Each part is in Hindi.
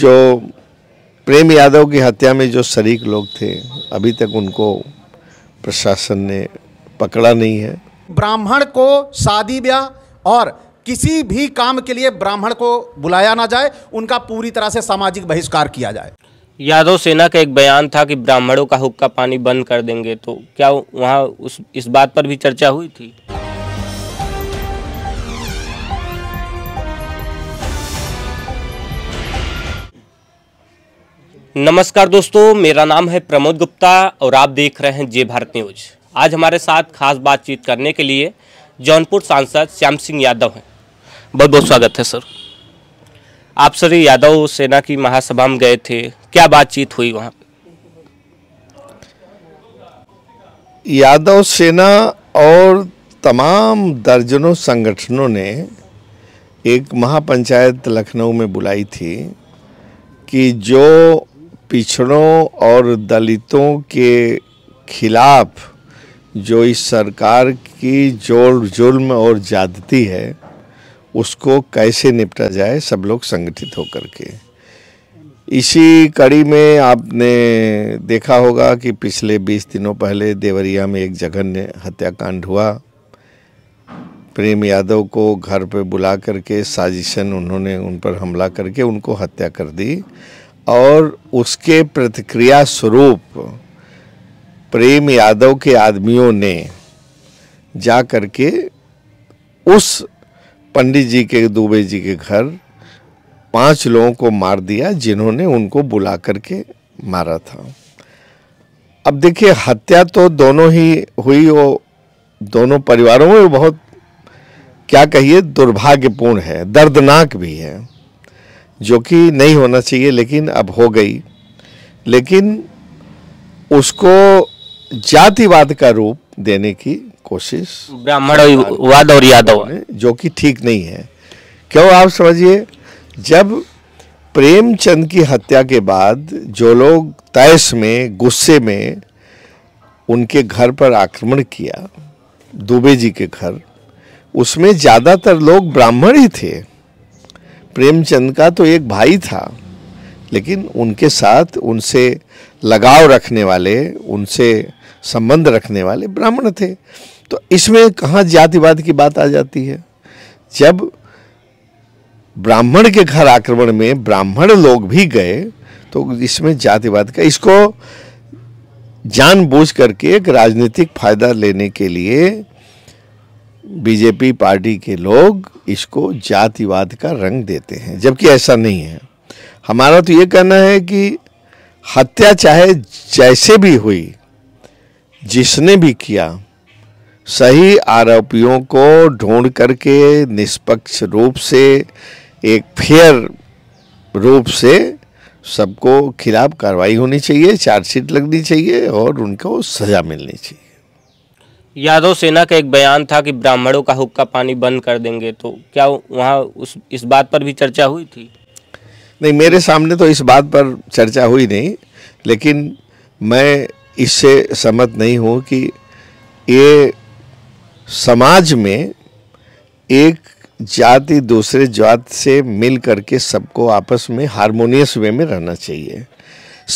जो प्रेम यादव की हत्या में जो शरीक लोग थे अभी तक उनको प्रशासन ने पकड़ा नहीं है ब्राह्मण को शादी ब्याह और किसी भी काम के लिए ब्राह्मण को बुलाया ना जाए उनका पूरी तरह से सामाजिक बहिष्कार किया जाए यादव सेना का एक बयान था कि ब्राह्मणों का हुक्का पानी बंद कर देंगे तो क्या वहाँ उस इस बात पर भी चर्चा हुई थी नमस्कार दोस्तों मेरा नाम है प्रमोद गुप्ता और आप देख रहे हैं जे भारत न्यूज आज हमारे साथ खास बातचीत करने के लिए जौनपुर सांसद श्याम सिंह यादव हैं बहुत बहुत स्वागत है सर आप सर यादव सेना की महासभा में गए थे क्या बातचीत हुई वहाँ यादव सेना और तमाम दर्जनों संगठनों ने एक महापंचायत लखनऊ में बुलाई थी कि जो पिछड़ों और दलितों के खिलाफ जो इस सरकार की जोर जुल्म और ज्यादती है उसको कैसे निपटा जाए सब लोग संगठित होकर के इसी कड़ी में आपने देखा होगा कि पिछले 20 दिनों पहले देवरिया में एक जघन्य हत्याकांड हुआ प्रेम यादव को घर पर बुला करके साजिशन उन्होंने उन पर हमला करके उनको हत्या कर दी और उसके प्रतिक्रिया स्वरूप प्रेम यादव के आदमियों ने जा कर के उस पंडित जी के दुबे जी के घर पांच लोगों को मार दिया जिन्होंने उनको बुला करके मारा था अब देखिए हत्या तो दोनों ही हुई वो दोनों परिवारों में बहुत क्या कहिए दुर्भाग्यपूर्ण है दर्दनाक भी है जो कि नहीं होना चाहिए लेकिन अब हो गई लेकिन उसको जातिवाद का रूप देने की कोशिश ब्राह्मण वाद और यादव जो कि ठीक नहीं है क्यों आप समझिए जब प्रेमचंद की हत्या के बाद जो लोग तयस में गुस्से में उनके घर पर आक्रमण किया दुबे जी के घर उसमें ज़्यादातर लोग ब्राह्मण ही थे प्रेमचंद का तो एक भाई था लेकिन उनके साथ उनसे लगाव रखने वाले उनसे संबंध रखने वाले ब्राह्मण थे तो इसमें कहाँ जातिवाद की बात आ जाती है जब ब्राह्मण के घर आक्रमण में ब्राह्मण लोग भी गए तो इसमें जातिवाद का इसको जानबूझ करके एक राजनीतिक फायदा लेने के लिए बीजेपी पार्टी के लोग इसको जातिवाद का रंग देते हैं जबकि ऐसा नहीं है हमारा तो ये कहना है कि हत्या चाहे जैसे भी हुई जिसने भी किया सही आरोपियों को ढूंढ करके निष्पक्ष रूप से एक फेयर रूप से सबको खिलाफ कार्रवाई होनी चाहिए चार्जशीट लगनी चाहिए और उनको सज़ा मिलनी चाहिए यादव सेना का एक बयान था कि ब्राह्मणों का हुक्का पानी बंद कर देंगे तो क्या वहाँ उस इस बात पर भी चर्चा हुई थी नहीं मेरे सामने तो इस बात पर चर्चा हुई नहीं लेकिन मैं इससे सहमत नहीं हूँ कि ये समाज में एक जाति दूसरे जात से मिल करके सबको आपस में हारमोनियस वे में रहना चाहिए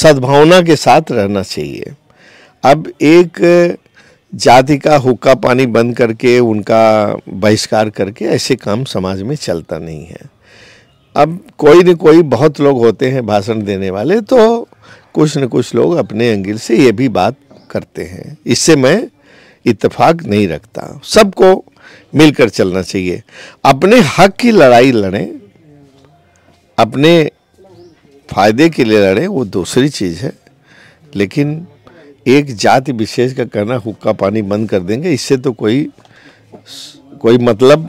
सद्भावना के साथ रहना चाहिए अब एक जाति का हुक्का पानी बंद करके उनका बहिष्कार करके ऐसे काम समाज में चलता नहीं है अब कोई न कोई बहुत लोग होते हैं भाषण देने वाले तो कुछ न कुछ लोग अपने अंगिल से ये भी बात करते हैं इससे मैं इतफाक नहीं रखता सबको मिलकर चलना चाहिए अपने हक की लड़ाई लड़ें अपने फायदे के लिए लड़ें वो दूसरी चीज़ है लेकिन एक जाति विशेष का कहना हुक्का पानी बंद कर देंगे इससे तो कोई कोई मतलब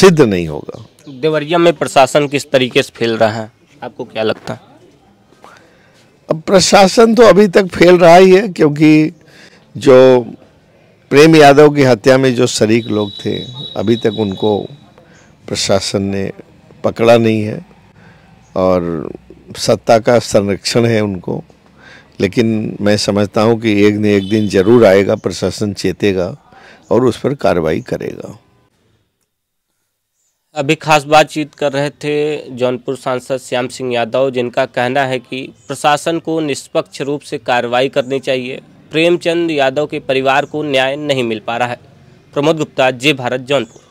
सिद्ध नहीं होगा देवरिया में प्रशासन किस तरीके से फैल रहा है आपको क्या लगता है अब प्रशासन तो अभी तक फैल रहा ही है क्योंकि जो प्रेम यादव की हत्या में जो शरीक लोग थे अभी तक उनको प्रशासन ने पकड़ा नहीं है और सत्ता का संरक्षण है उनको लेकिन मैं समझता हूँ कि एक न एक दिन जरूर आएगा प्रशासन चेतेगा और उस पर कार्रवाई करेगा अभी खास बातचीत कर रहे थे जौनपुर सांसद श्याम सिंह यादव जिनका कहना है कि प्रशासन को निष्पक्ष रूप से कार्रवाई करनी चाहिए प्रेमचंद यादव के परिवार को न्याय नहीं मिल पा रहा है प्रमोद गुप्ता जय भारत जौनपुर